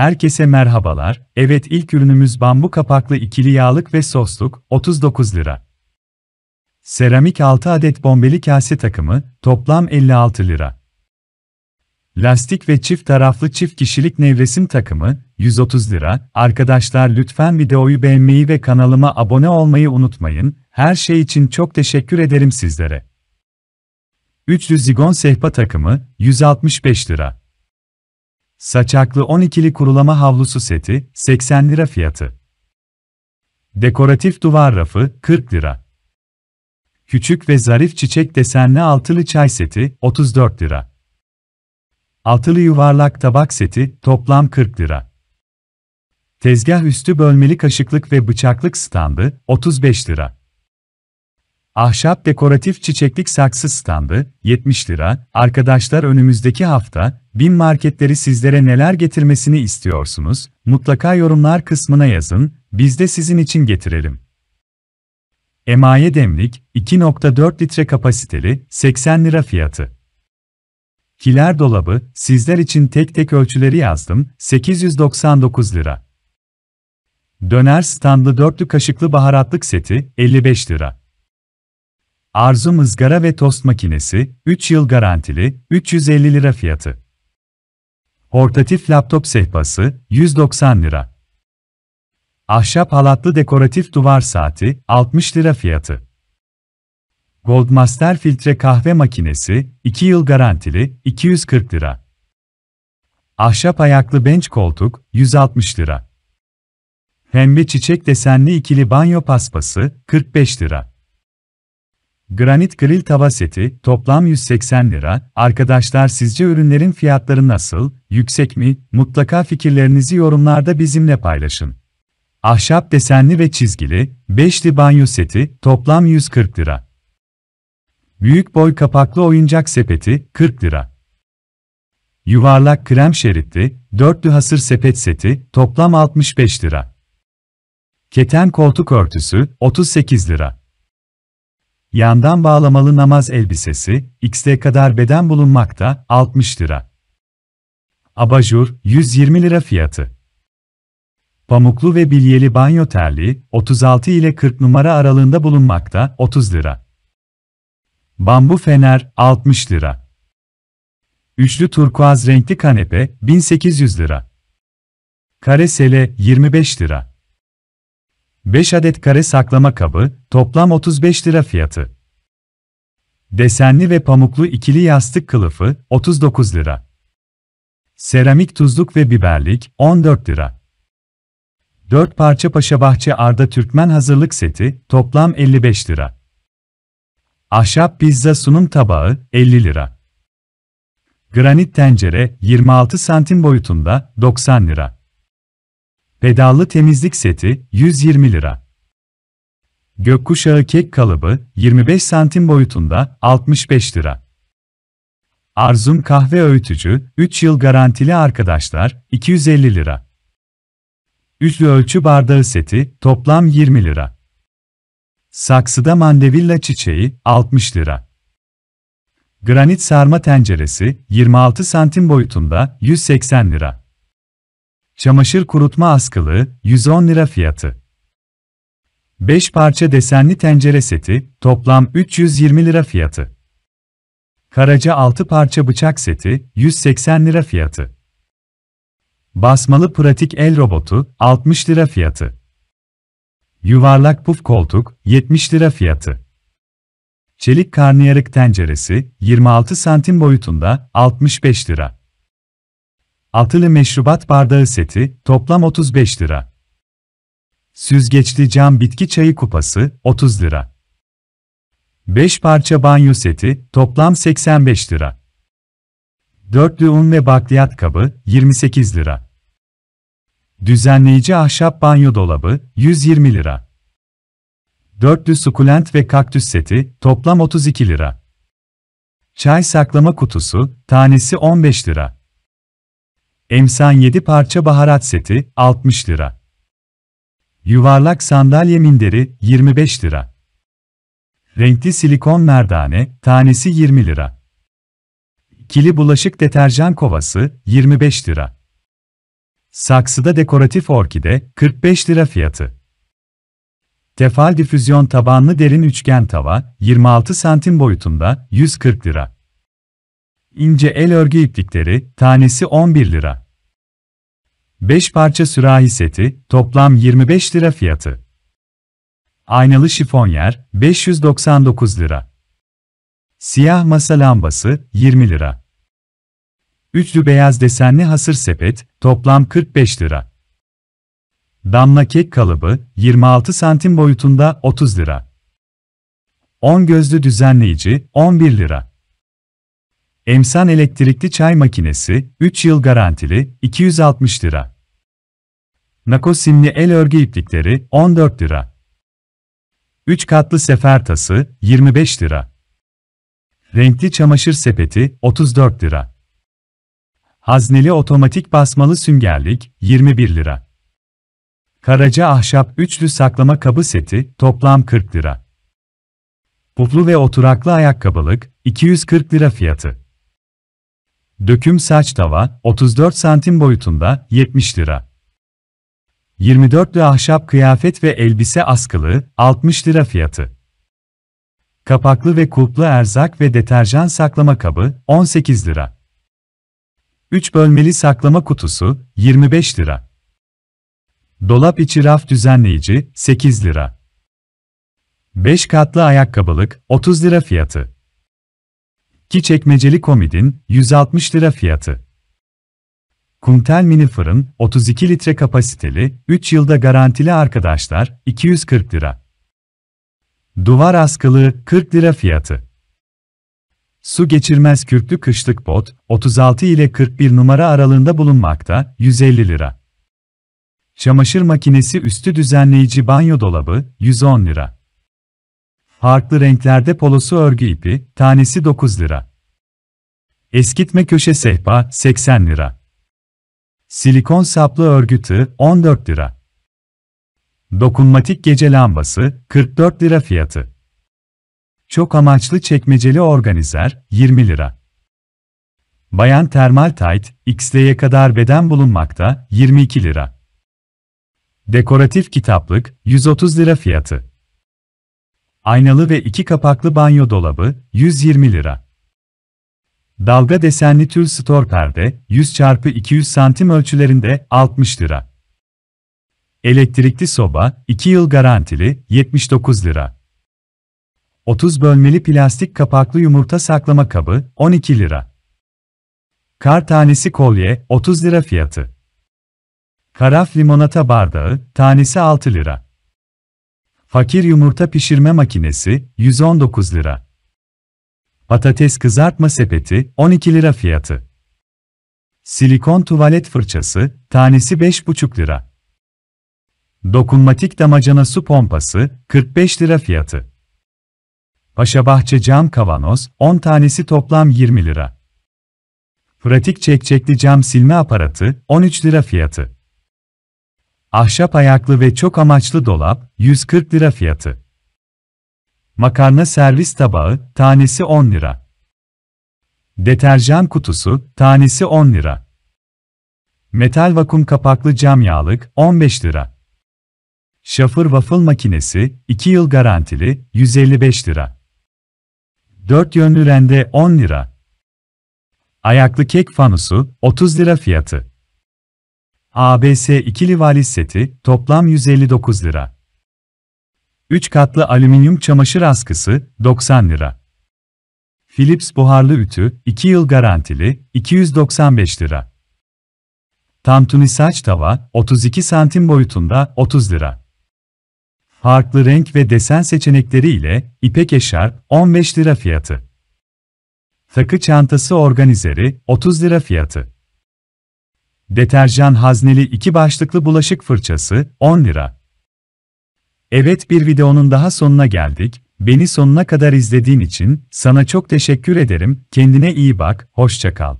Herkese merhabalar. Evet ilk ürünümüz bambu kapaklı ikili yağlık ve sosluk 39 lira. Seramik 6 adet bombeli kase takımı toplam 56 lira. Lastik ve çift taraflı çift kişilik nevresim takımı 130 lira. Arkadaşlar lütfen videoyu beğenmeyi ve kanalıma abone olmayı unutmayın. Her şey için çok teşekkür ederim sizlere. Üçlü zigon sehpa takımı 165 lira. Saçaklı 12'li kurulama havlusu seti, 80 lira fiyatı. Dekoratif duvar rafı, 40 lira. Küçük ve zarif çiçek desenli altılı çay seti, 34 lira. Altılı yuvarlak tabak seti, toplam 40 lira. Tezgah üstü bölmeli kaşıklık ve bıçaklık standı, 35 lira. Ahşap dekoratif çiçeklik saksı standı, 70 lira. Arkadaşlar önümüzdeki hafta, bin marketleri sizlere neler getirmesini istiyorsunuz? Mutlaka yorumlar kısmına yazın, biz de sizin için getirelim. Emaye demlik, 2.4 litre kapasiteli, 80 lira fiyatı. Kiler dolabı, sizler için tek tek ölçüleri yazdım, 899 lira. Döner standlı dörtlü kaşıklı baharatlık seti, 55 lira. Arzu mızgara ve tost makinesi, 3 yıl garantili, 350 lira fiyatı. Portatif laptop sehpası, 190 lira. Ahşap halatlı dekoratif duvar saati, 60 lira fiyatı. Goldmaster filtre kahve makinesi, 2 yıl garantili, 240 lira. Ahşap ayaklı bench koltuk, 160 lira. Pembe çiçek desenli ikili banyo paspası, 45 lira. Granit grill tava seti toplam 180 lira. Arkadaşlar sizce ürünlerin fiyatları nasıl? Yüksek mi? Mutlaka fikirlerinizi yorumlarda bizimle paylaşın. Ahşap desenli ve çizgili 5'li banyo seti toplam 140 lira. Büyük boy kapaklı oyuncak sepeti 40 lira. Yuvarlak krem şeritli 4'lü hasır sepet seti toplam 65 lira. Keten koltuk örtüsü 38 lira. Yandan bağlamalı namaz elbisesi, X'e kadar beden bulunmakta, 60 lira. Abajur, 120 lira fiyatı. Pamuklu ve bilyeli banyo terliği, 36 ile 40 numara aralığında bulunmakta, 30 lira. Bambu fener, 60 lira. Üçlü turkuaz renkli kanepe, 1800 lira. Kare sele, 25 lira. 5 adet kare saklama kabı, toplam 35 lira fiyatı. Desenli ve pamuklu ikili yastık kılıfı, 39 lira. Seramik tuzluk ve biberlik, 14 lira. 4 parça Paşa Bahçe Arda Türkmen hazırlık seti, toplam 55 lira. Ahşap pizza sunum tabağı, 50 lira. Granit tencere, 26 santim boyutunda, 90 lira. Pedallı temizlik seti 120 lira. Gökkuşağı kek kalıbı 25 santim boyutunda 65 lira. Arzum kahve öğütücü 3 yıl garantili arkadaşlar 250 lira. Üzlü ölçü bardağı seti toplam 20 lira. Saksıda mandevilla çiçeği 60 lira. Granit sarma tenceresi 26 santim boyutunda 180 lira. Çamaşır kurutma askılı, 110 lira fiyatı. 5 parça desenli tencere seti, toplam 320 lira fiyatı. Karaca 6 parça bıçak seti, 180 lira fiyatı. Basmalı pratik el robotu, 60 lira fiyatı. Yuvarlak puf koltuk, 70 lira fiyatı. Çelik karnıyarık tenceresi, 26 santim boyutunda, 65 lira. Altılı meşrubat bardağı seti, toplam 35 lira. Süzgeçli cam bitki çayı kupası, 30 lira. 5 parça banyo seti, toplam 85 lira. Dörtlü un ve bakliyat kabı, 28 lira. Düzenleyici ahşap banyo dolabı, 120 lira. Dörtlü sukulent ve kaktüs seti, toplam 32 lira. Çay saklama kutusu, tanesi 15 lira. Emsan 7 parça baharat seti 60 lira. Yuvarlak sandalye minderi 25 lira. Renkli silikon merdane tanesi 20 lira. Kili bulaşık deterjan kovası 25 lira. Saksıda dekoratif orkide 45 lira fiyatı. Tefal difüzyon tabanlı derin üçgen tava 26 santim boyutunda 140 lira ince el örgü iplikleri, tanesi 11 lira. 5 parça sürahi seti, toplam 25 lira fiyatı. Aynalı şifonyer, 599 lira. Siyah masa lambası, 20 lira. Üçlü beyaz desenli hasır sepet, toplam 45 lira. Damla kek kalıbı, 26 santim boyutunda 30 lira. 10 gözlü düzenleyici, 11 lira. Emsan elektrikli çay makinesi, 3 yıl garantili, 260 lira. Nako simli el örgü iplikleri, 14 lira. 3 katlı sefer tası, 25 lira. Renkli çamaşır sepeti, 34 lira. Hazneli otomatik basmalı süngerlik, 21 lira. Karaca ahşap üçlü saklama kabı seti, toplam 40 lira. Puflu ve oturaklı ayakkabılık, 240 lira fiyatı. Döküm saç tava, 34 santim boyutunda, 70 lira. 24 lira ahşap kıyafet ve elbise askılı, 60 lira fiyatı. Kapaklı ve kulplu erzak ve deterjan saklama kabı, 18 lira. 3 bölmeli saklama kutusu, 25 lira. Dolap içi raf düzenleyici, 8 lira. 5 katlı ayakkabılık, 30 lira fiyatı. Ki çekmeceli komidin 160 lira fiyatı. Kuntel mini fırın 32 litre kapasiteli, 3 yılda garantili arkadaşlar 240 lira. Duvar askılı 40 lira fiyatı. Su geçirmez kürklü kışlık bot 36 ile 41 numara aralığında bulunmakta 150 lira. Çamaşır makinesi üstü düzenleyici banyo dolabı 110 lira. Farklı renklerde polosu örgü ipi, tanesi 9 lira. Eskitme köşe sehpa, 80 lira. Silikon saplı örgü tığ, 14 lira. Dokunmatik gece lambası, 44 lira fiyatı. Çok amaçlı çekmeceli organizer, 20 lira. Bayan Termal Tight, XL'ye kadar beden bulunmakta, 22 lira. Dekoratif kitaplık, 130 lira fiyatı. Aynalı ve iki kapaklı banyo dolabı, 120 lira. Dalga desenli tül stor perde, 100 x 200 santim ölçülerinde, 60 lira. Elektrikli soba, 2 yıl garantili, 79 lira. 30 bölmeli plastik kapaklı yumurta saklama kabı, 12 lira. Kar tanesi kolye, 30 lira fiyatı. Karaf limonata bardağı, tanesi 6 lira. Fakir yumurta pişirme makinesi 119 lira. Patates kızartma sepeti 12 lira fiyatı. Silikon tuvalet fırçası tanesi 5,5 lira. Dokunmatik damacana su pompası 45 lira fiyatı. Bahçe cam kavanoz 10 tanesi toplam 20 lira. Pratik çekçekli cam silme aparatı 13 lira fiyatı. Ahşap ayaklı ve çok amaçlı dolap, 140 lira fiyatı. Makarna servis tabağı, tanesi 10 lira. Deterjan kutusu, tanesi 10 lira. Metal vakum kapaklı cam yağlık, 15 lira. Şafır waffle makinesi, 2 yıl garantili, 155 lira. 4 yönlü rende 10 lira. Ayaklı kek fanusu, 30 lira fiyatı. ABS ikili valiz seti, toplam 159 lira. 3 katlı alüminyum çamaşır askısı, 90 lira. Philips buharlı ütü, 2 yıl garantili, 295 lira. Tantuni saç tava, 32 santim boyutunda, 30 lira. Farklı renk ve desen seçenekleri ile, ipek eşarp, 15 lira fiyatı. Takı çantası organizeri, 30 lira fiyatı. Deterjan hazneli 2 başlıklı bulaşık fırçası 10 lira. Evet bir videonun daha sonuna geldik. Beni sonuna kadar izlediğin için sana çok teşekkür ederim. Kendine iyi bak, hoşça kal.